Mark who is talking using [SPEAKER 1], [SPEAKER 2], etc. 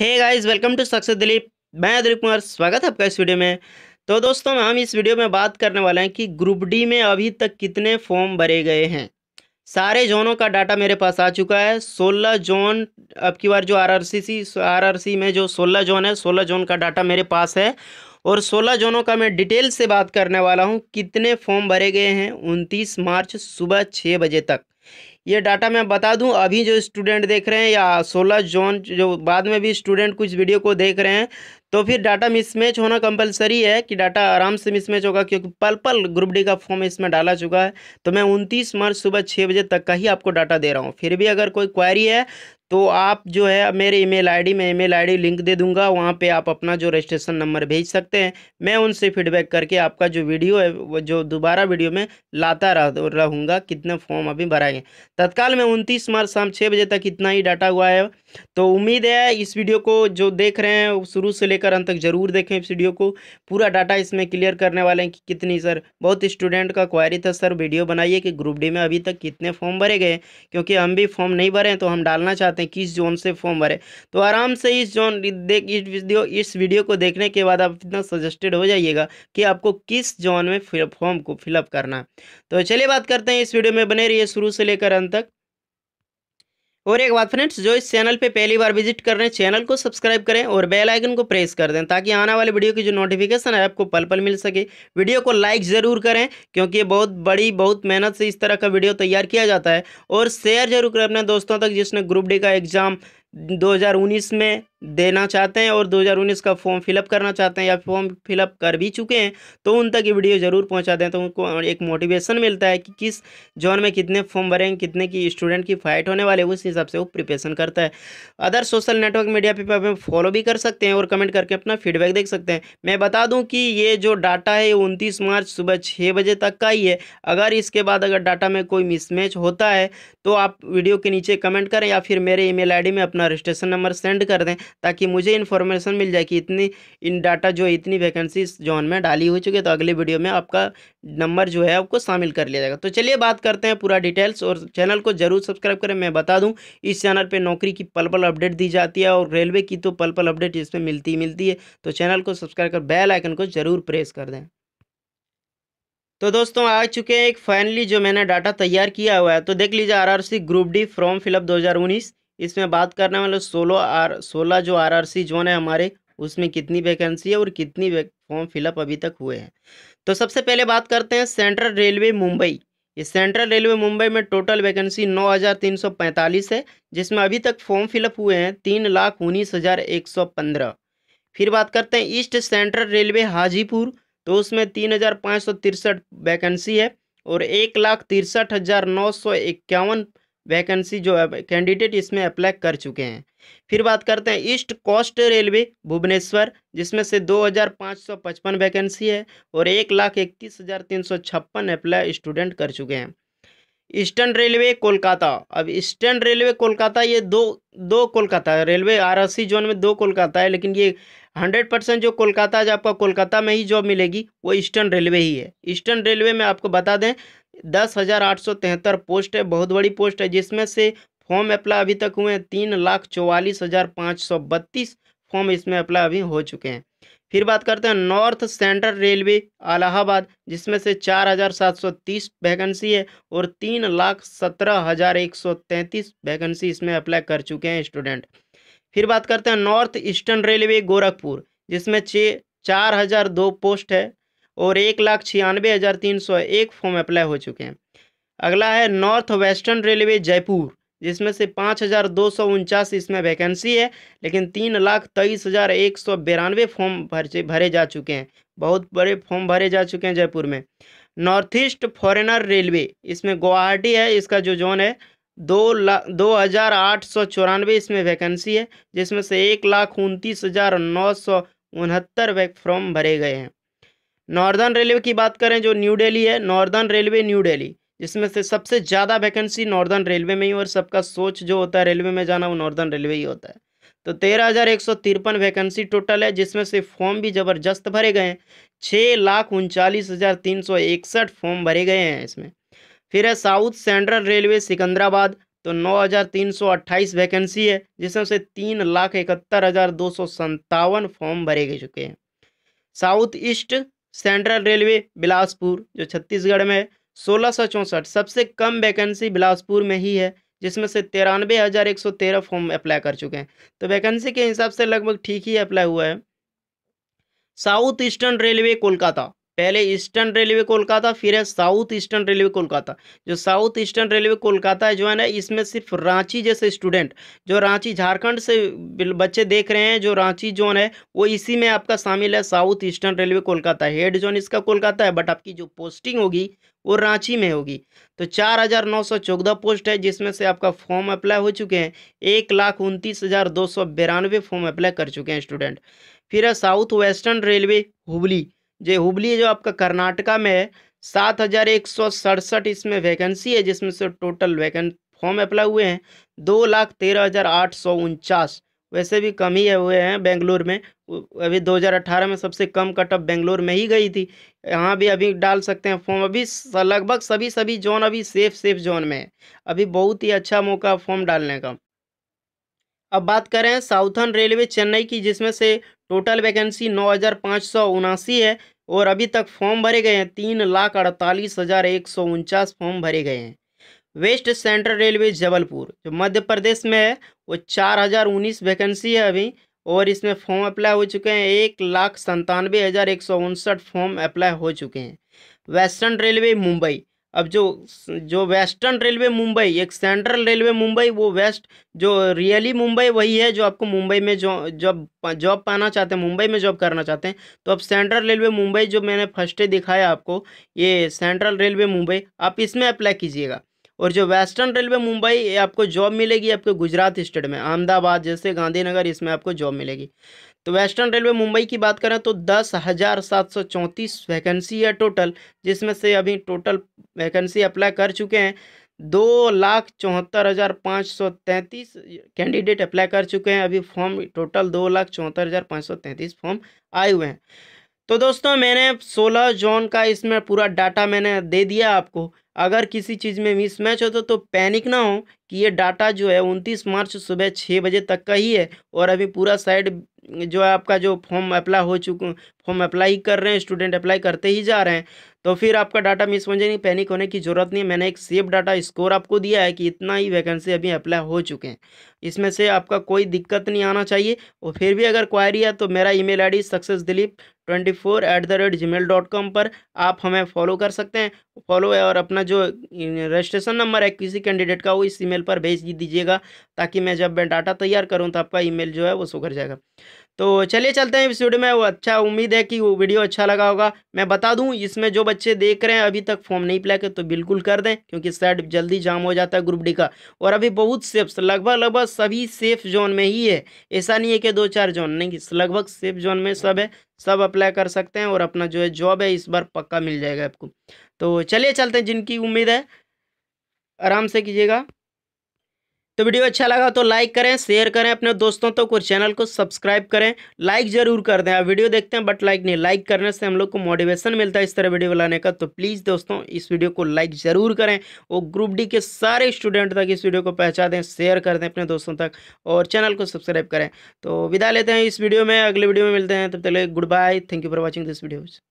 [SPEAKER 1] hey guys welcome to Success Dilip मैं दिलीप कुमार स्वागत है आपका इस वीडियो में तो दोस्तों हम इस वीडियो में बात करने वाले हैं कि ग्रुप डी में अभी तक कितने फॉर्म भरे गए हैं सारे जोनों का डाटा मेरे पास आ चुका है 16 जोन अब की बार जो आरआरसीसी आरआरसी में जो 16 जोन है 16 जोन का डाटा मेरे पास है और 16 जोनों का मैं डिटेल से बात करने वाला हूँ कितने फॉर्म भरे गए हैं उनतीस मार्च सुबह छः बजे तक ये डाटा मैं बता दूं अभी जो स्टूडेंट देख रहे हैं या सोलह जोन जो बाद में भी स्टूडेंट कुछ वीडियो को देख रहे हैं तो फिर डाटा मिसमैच होना कंपलसरी है कि डाटा आराम से मिसमैच होगा क्योंकि पल पल ग्रुप डी का फॉर्म इसमें डाला चुका है तो मैं उनतीस मार्च सुबह छः बजे तक का ही आपको डाटा दे रहा हूँ फिर भी अगर कोई क्वायरी है तो आप जो है मेरे ईमेल आईडी में ईमेल आईडी लिंक दे दूंगा वहाँ पे आप अपना जो रजिस्ट्रेशन नंबर भेज सकते हैं मैं उनसे फीडबैक करके आपका जो वीडियो है वो जो दोबारा वीडियो में लाता रह रहूँगा कितने फॉर्म अभी भराएंगे तत्काल में उनतीस मार्च शाम छः बजे तक इतना ही डाटा हुआ है तो उम्मीद है इस वीडियो को जो देख रहे हैं शुरू से लेकर अंत तक ज़रूर देखें इस वीडियो को पूरा डाटा इसमें क्लियर करने वाले हैं कि कितनी सर बहुत स्टूडेंट का क्वारी था सर वीडियो बनाइए कि ग्रुप डी में अभी तक कितने फॉर्म भरे गए क्योंकि हम भी फॉर्म नहीं भरे तो हम डालना चाहते हैं किस जोन से फॉर्म भरे तो आराम से इस जोन देख इस वीडियो इस वीडियो को देखने के बाद आप इतना सजेस्टेड हो जाइएगा कि आपको किस जोन में फॉर्म को फिलअप करना तो चलिए बात करते हैं इस वीडियो में बने रहिए शुरू से लेकर अंत तक और एक बात फ्रेंड्स जो इस चैनल पे पहली बार विजिट कर रहे हैं चैनल को सब्सक्राइब करें और बेल आइकन को प्रेस कर दें ताकि आने वाले वीडियो की जो नोटिफिकेशन है आपको पल पल मिल सके वीडियो को लाइक ज़रूर करें क्योंकि ये बहुत बड़ी बहुत मेहनत से इस तरह का वीडियो तैयार किया जाता है और शेयर जरूर करें अपने दोस्तों तक जिसने ग्रुप डी का एग्ज़ाम दो में देना चाहते हैं और 2019 का फॉर्म फिलअप करना चाहते हैं या फॉर्म फिलअप कर भी चुके हैं तो उन तक ये वीडियो ज़रूर पहुंचा दें तो उनको एक मोटिवेशन मिलता है कि किस जोन में कितने फॉर्म भरेंगे कितने की स्टूडेंट की फाइट होने वाले उस हिसाब से वो प्रिपरेशन करता है अदर सोशल नेटवर्क मीडिया पर आप फॉलो भी कर सकते हैं और कमेंट करके अपना फीडबैक देख सकते हैं मैं बता दूँ कि ये जो डाटा है उनतीस मार्च सुबह छः बजे तक का ही है अगर इसके बाद अगर डाटा में कोई मिसमैच होता है तो आप वीडियो के नीचे कमेंट करें या फिर मेरे ई मेल में अपना रजिस्ट्रेशन नंबर सेंड कर दें ताकि मुझे इन्फॉर्मेशन मिल जाए कि इतनी इन डाटा जो इतनी वैकेंसी जोन में डाली हुई चुकी है तो अगले वीडियो में आपका नंबर जो है आपको शामिल कर लिया जाएगा तो चलिए बात करते हैं पूरा डिटेल्स और चैनल को जरूर सब्सक्राइब करें मैं बता दूँ इस चैनल पर नौकरी की पल पल अपडेट दी जाती है और रेलवे की तो पल पल अपडेट इसमें मिलती ही मिलती है तो चैनल को सब्सक्राइब कर बेल आइकन को जरूर प्रेस कर दें तो दोस्तों आ चुके हैं एक फाइनली जो मैंने डाटा तैयार किया हुआ है तो देख लीजिए RRC group D form fill up 2019 इसमें बात करने वाले सोलह आर सोलह जो आरआरसी जोन है हमारे उसमें कितनी वैकेंसी है और कितनी फॉर्म फिलअप अभी तक हुए हैं तो सबसे पहले बात करते हैं सेंट्रल रेलवे मुंबई इस सेंट्रल रेलवे मुंबई में टोटल वैकेंसी 9,345 है जिसमें अभी तक फॉर्म फिलअप हुए हैं तीन लाख उन्नीस हज़ार एक सौ पंद्रह फिर बात करते हैं ईस्ट सेंट्रल रेलवे हाजीपुर तो उसमें तीन हज़ार पाँच सौ तिरसठ वैकेंसी है और एक लाख तिरसठ हज़ार नौ सौ इक्यावन वैकेंसी जो है कैंडिडेट इसमें अप्लाई कर चुके हैं फिर बात करते हैं ईस्ट कोस्ट रेलवे भुवनेश्वर जिसमें से 2555 वैकेंसी है और एक लाख इक्कीस हज़ार तीन सौ छप्पन अप्लाई स्टूडेंट कर चुके हैं ईस्टर्न रेलवे कोलकाता अब ईस्टर्न रेलवे कोलकाता ये दो दो कोलकाता रेलवे आर जोन में दो कोलकाता है लेकिन ये हंड्रेड परसेंट जो कोलकाता जो आपका कोलकाता में ही जॉब मिलेगी वो ईस्टर्न रेलवे ही है ईस्टर्न रेलवे में आपको बता दें दस हज़ार आठ सौ तिहत्तर पोस्ट है बहुत बड़ी पोस्ट है जिसमें से फॉर्म अप्लाई अभी तक हुए हैं तीन लाख चौवालीस हज़ार पाँच सौ बत्तीस फॉर्म इसमें अप्लाई अभी हो चुके हैं फिर बात करते हैं नॉर्थ सेंट्रल रेलवे अलाहाबाद जिसमें से चार हज़ार सात सौ तीस वैकेंसी है और तीन लाख सत्रह हज़ार एक सौ तैंतीस वैकेंसी इसमें अप्लाई कर चुके हैं स्टूडेंट फिर बात करते हैं नॉर्थ ईस्टर्न रेलवे गोरखपुर जिसमें छः चार हज़ार दो पोस्ट है और एक लाख छियानवे हज़ार तीन सौ एक फॉर्म अप्लाई हो चुके हैं अगला है नॉर्थ वेस्टर्न रेलवे जयपुर जिसमें से पाँच हज़ार दो सौ उनचास इसमें वैकेंसी है लेकिन तीन लाख तेईस हज़ार एक सौ बिरानवे फॉर्म भर भरे जा चुके हैं बहुत बड़े फॉर्म भरे जा चुके हैं जयपुर में नॉर्थ ईस्ट फॉरेनर रेलवे इसमें गुवाहाटी है इसका जो जोन है दो लाख दो हज़ार आठ सौ चौरानवे इसमें वैकेंसी है जिसमें से एक लाख उनतीस हज़ार नौ सौ उनहत्तर वैक फॉर्म भरे गए हैं नॉर्दर्न रेलवे की बात करें जो न्यू दिल्ली है नॉर्दर्न रेलवे न्यू दिल्ली जिसमें से सबसे ज़्यादा वैकेंसी नॉर्दर्न रेलवे में ही और सबका सोच जो होता है रेलवे में जाना वो नॉर्दर्न रेलवे ही होता है तो तेरह हज़ार एक सौ तिरपन वैकेंसी टोटल है जिसमें से फॉर्म भी ज़बरदस्त भरे गए हैं छः लाख उनचालीस हज़ार तीन सौ इकसठ फॉर्म भरे गए हैं इसमें फिर है साउथ सेंट्रल रेलवे सिकंदराबाद तो 9,328 वैकेंसी है जिसमें से तीन लाख इकहत्तर हज़ार दो सौ संतावन फॉर्म भरे गए चुके हैं South East Central Railway Bilaspur जो छत्तीसगढ़ में है सोलह सौ चौंसठ सबसे कम वैकेंसी बिलासपुर में ही है जिसमें से तिरानवे हज़ार एक सौ तेरह फॉर्म अप्लाई कर चुके हैं तो वैकेंसी के हिसाब से लगभग ठीक ही अप्लाई हुआ है साउथ ईस्टर्न रेलवे कोलकाता पहले ईस्टर्न रेलवे कोलकाता फिर है साउथ ईस्टर्न रेलवे कोलकाता जो साउथ ईस्टर्न रेलवे कोलकाता है जो है ना इसमें सिर्फ रांची जैसे स्टूडेंट जो रांची झारखंड से बच्चे देख रहे हैं जो रांची जोन है वो इसी में आपका शामिल है South Eastern Railway Kolkata head zone इसका कोलकाता है बट आपकी जो पोस्टिंग होगी वो रांची में होगी तो चार हज़ार नौ सौ चौदह पोस्ट है जिसमें से आपका फॉर्म अप्लाई हो चुके हैं एक लाख उनतीस हज़ार दो सौ बिरानवे फॉर्म अप्लाई कर चुके हैं स्टूडेंट फिर है साउथ वेस्टर्न रेलवे हुबली जे हुबली जो आपका कर्नाटका में है सात हज़ार एक सौ सड़सठ इसमें वैकेंसी है जिसमें से टोटल वैकेंट फॉर्म अप्लाई हुए हैं दो लाख तेरह हज़ार आठ सौ उनचास वैसे भी कम ही है हुए हैं बेंगलोर में अभी 2018 में सबसे कम कटअप बेंगलोर में ही गई थी यहाँ भी अभी डाल सकते हैं फॉर्म अभी लगभग सभी सभी जोन अभी सेफ सेफ जोन में है अभी बहुत ही अच्छा मौका फॉर्म डालने का अब बात करें साउथर्न रेलवे चेन्नई की जिसमें से टोटल वैकेंसी नौ हज़ार पाँच सौ उनासी है और अभी तक फॉर्म भरे गए हैं तीन लाख अड़तालीस हज़ार एक सौ उनचास फॉर्म भरे गए हैं वेस्ट सेंट्रल रेलवे जबलपुर जो मध्य प्रदेश में है वो चार हज़ार उन्नीस वैकेंसी है अभी और इसमें फॉर्म अप्लाई हो चुके हैं एक लाख संतानवे हज़ार एक सौ उनसठ फॉर्म अप्लाई हो चुके हैं वेस्टर्न रेलवे मुंबई अब जो जो वेस्टर्न रेलवे मुंबई एक सेंट्रल रेलवे मुंबई वो वेस्ट जो रियली मुंबई वही है जो आपको मुंबई में जो जॉब जॉब पाना चाहते हैं मुंबई में जॉब करना चाहते हैं तो अब सेंट्रल रेलवे मुंबई जो मैंने फर्स्ट डे दिखाया आपको ये सेंट्रल रेलवे मुंबई आप इसमें अप्लाई कीजिएगा और जो वेस्टर्न रेलवे मुंबई आपको जॉब मिलेगी आपको गुजरात स्टेट में अहमदाबाद जैसे गांधीनगर इसमें आपको जॉब मिलेगी तो वेस्टर्न रेलवे मुंबई की बात करें तो दस हज़ार सात सौ चौंतीस वैकेंसी है टोटल जिसमें से अभी टोटल वैकेंसी अप्लाई कर चुके हैं दो लाख चौहत्तर हज़ार पाँच सौ तैंतीस कैंडिडेट अप्लाई कर चुके हैं अभी फॉर्म टोटल दो लाख चौहत्तर हज़ार पाँच सौ तैंतीस फॉर्म आए हुए हैं तो दोस्तों मैंने सोलह जोन का इसमें पूरा डाटा मैंने दे दिया आपको अगर किसी चीज़ में मिसमैच हो तो, तो पैनिक ना हो कि ये डाटा जो है उनतीस मार्च सुबह छः बजे तक का ही है और अभी पूरा साइड जो है आपका जो फॉर्म अप्लाई हो चुका फॉर्म अप्लाई कर रहे हैं स्टूडेंट अप्लाई करते ही जा रहे हैं तो फिर आपका डाटा मिस हो जाएगी पैनिक होने की ज़रूरत नहीं मैंने एक सेफ डाटा स्कोर आपको दिया है कि इतना ही वैकेंसी अभी अप्लाई हो चुके हैं इसमें से आपका कोई दिक्कत नहीं आना चाहिए और फिर भी अगर क्वायरी है तो मेरा email Success Dilip twenty four at the rate Gmail dot com पर आप हमें फॉलो कर सकते हैं फॉलो और अपना जो रजिस्ट्रेशन नंबर है किसी कैंडिडेट का वो इस ईमेल पर भेज दीजिएगा ताकि मैं जब मैं डाटा तैयार करूँ तो आपका ईमेल जो है वो सुधर जाएगा तो चलिए चलते हैं इस वीडियो में वो अच्छा उम्मीद है कि वो वीडियो अच्छा लगा होगा मैं बता दूं इसमें जो बच्चे देख रहे हैं अभी तक फॉर्म नहीं पिला के तो बिल्कुल कर दें क्योंकि सेट जल्दी जाम हो जाता है ग्रुप डी का और अभी बहुत सेफ्स लगभग लगभग सभी सेफ जोन में ही है ऐसा नहीं है कि दो चार जोन नहीं लगभग सेफ जोन में सब है सब अप्लाई कर सकते हैं और अपना जो है जॉब है इस बार पक्का मिल जाएगा आपको तो चलिए चलते हैं जिनकी उम्मीद है आराम से कीजिएगा तो वीडियो अच्छा लगा तो लाइक करें शेयर करें अपने दोस्तों तक तो और चैनल को सब्सक्राइब करें लाइक जरूर कर दें आप हाँ, वीडियो देखते हैं बट लाइक नहीं लाइक करने से हम लोग को मोटिवेशन मिलता है इस तरह वीडियो बनाने का तो प्लीज़ दोस्तों इस वीडियो को लाइक ज़रूर करें और ग्रुप डी के सारे स्टूडेंट तक इस वीडियो को पहुँचा दें शेयर कर दें अपने दोस्तों तक और चैनल को सब्सक्राइब करें तो विदा लेते हैं इस वीडियो में अगले वीडियो में मिलते हैं तब तक goodbye thank you for watching this videos